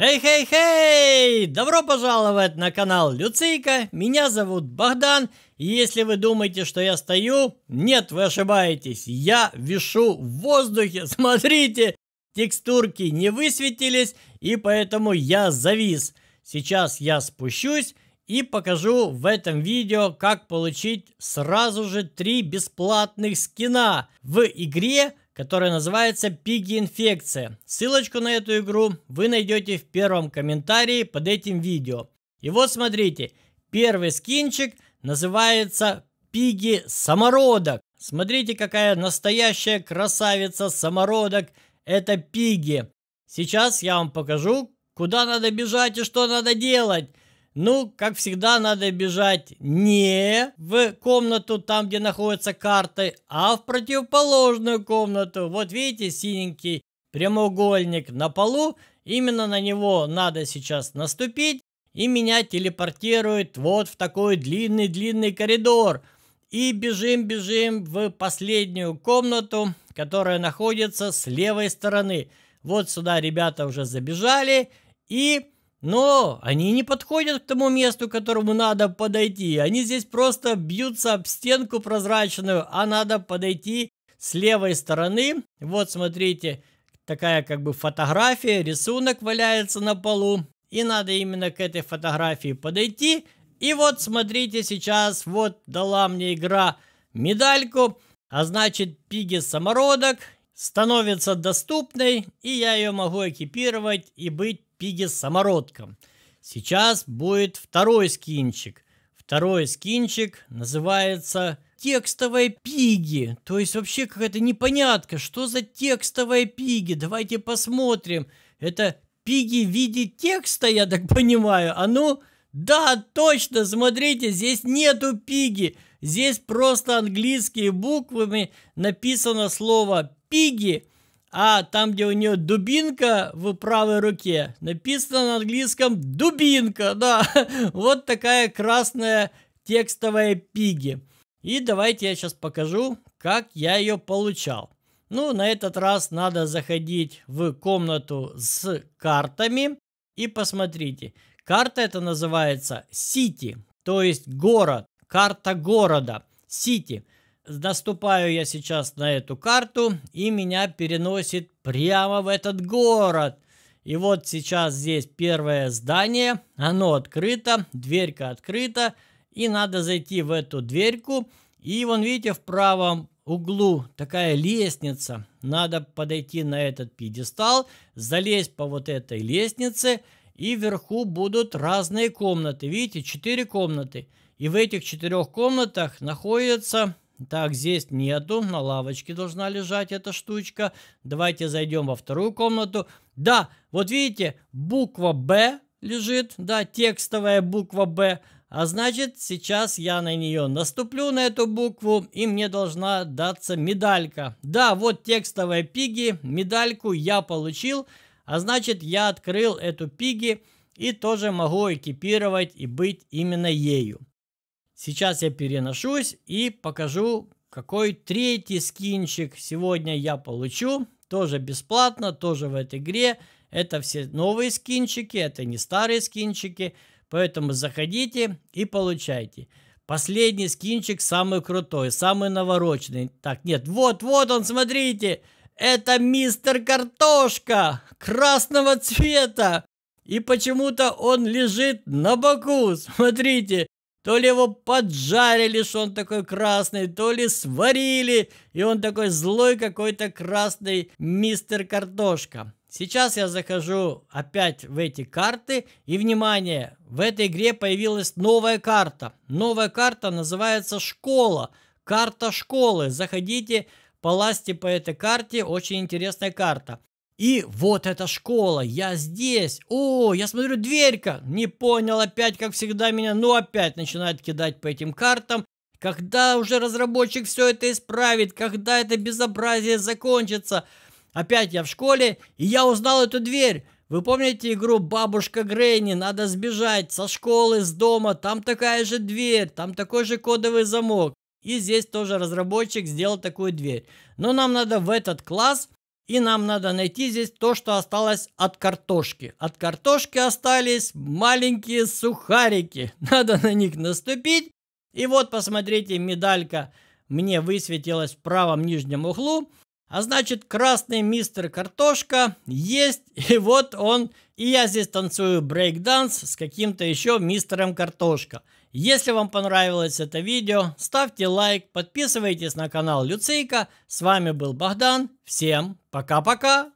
Эй, хей хей Добро пожаловать на канал Люцика. меня зовут Богдан, и если вы думаете, что я стою, нет, вы ошибаетесь, я вишу в воздухе, смотрите, текстурки не высветились, и поэтому я завис. Сейчас я спущусь и покажу в этом видео, как получить сразу же три бесплатных скина в игре, которая называется Пиги Инфекция. Ссылочку на эту игру вы найдете в первом комментарии под этим видео. И вот смотрите, первый скинчик называется Пиги Самородок. Смотрите, какая настоящая красавица Самородок. Это Пиги. Сейчас я вам покажу, куда надо бежать и что надо делать. Ну, как всегда, надо бежать не в комнату, там, где находятся карты, а в противоположную комнату. Вот видите, синенький прямоугольник на полу. Именно на него надо сейчас наступить. И меня телепортирует вот в такой длинный-длинный коридор. И бежим-бежим в последнюю комнату, которая находится с левой стороны. Вот сюда ребята уже забежали. И но они не подходят к тому месту, к которому надо подойти. Они здесь просто бьются об стенку прозрачную, а надо подойти с левой стороны. Вот, смотрите, такая как бы фотография, рисунок валяется на полу. И надо именно к этой фотографии подойти. И вот, смотрите, сейчас вот дала мне игра медальку, а значит пиги-самородок становится доступной, и я ее могу экипировать и быть Пиге самородком. Сейчас будет второй скинчик. Второй скинчик называется текстовая пиги. То есть вообще какая-то непонятка, что за текстовая пиги. Давайте посмотрим. Это пиги в виде текста, я так понимаю. А ну, да, точно, смотрите, здесь нету пиги. Здесь просто английские буквами написано слово пиги а там, где у нее дубинка в правой руке, написано на английском «дубинка», да, вот такая красная текстовая пиги. И давайте я сейчас покажу, как я ее получал. Ну, на этот раз надо заходить в комнату с картами и посмотрите. Карта это называется «Сити», то есть город, карта города, «Сити». Доступаю я сейчас на эту карту, и меня переносит прямо в этот город. И вот сейчас здесь первое здание, оно открыто, дверька открыта, и надо зайти в эту дверьку. И вон, видите, в правом углу такая лестница. Надо подойти на этот пьедестал, залезть по вот этой лестнице, и вверху будут разные комнаты. Видите, четыре комнаты. И в этих четырех комнатах находятся так, здесь нету, на лавочке должна лежать эта штучка. Давайте зайдем во вторую комнату. Да, вот видите, буква «Б» лежит, да, текстовая буква «Б». А значит, сейчас я на нее наступлю, на эту букву, и мне должна даться медалька. Да, вот текстовая пиги, медальку я получил, а значит, я открыл эту пиги и тоже могу экипировать и быть именно ею. Сейчас я переношусь и покажу, какой третий скинчик сегодня я получу. Тоже бесплатно, тоже в этой игре. Это все новые скинчики, это не старые скинчики. Поэтому заходите и получайте. Последний скинчик самый крутой, самый навороченный. Так, нет, вот, вот он, смотрите. Это мистер Картошка красного цвета. И почему-то он лежит на боку. Смотрите, то ли его поджарили, что он такой красный, то ли сварили, и он такой злой какой-то красный мистер картошка. Сейчас я захожу опять в эти карты, и внимание, в этой игре появилась новая карта. Новая карта называется «Школа». Карта школы. Заходите, полазьте по этой карте, очень интересная карта. И вот эта школа, я здесь. О, я смотрю, дверька. Не понял опять, как всегда меня, ну опять начинает кидать по этим картам. Когда уже разработчик все это исправит? Когда это безобразие закончится? Опять я в школе, и я узнал эту дверь. Вы помните игру «Бабушка Грейни? Надо сбежать со школы, с дома. Там такая же дверь, там такой же кодовый замок. И здесь тоже разработчик сделал такую дверь. Но нам надо в этот класс и нам надо найти здесь то, что осталось от картошки. От картошки остались маленькие сухарики. Надо на них наступить. И вот, посмотрите, медалька мне высветилась в правом нижнем углу. А значит, красный мистер Картошка есть, и вот он, и я здесь танцую брейкданс с каким-то еще мистером Картошка. Если вам понравилось это видео, ставьте лайк, подписывайтесь на канал Люцейка. С вами был Богдан, всем пока-пока!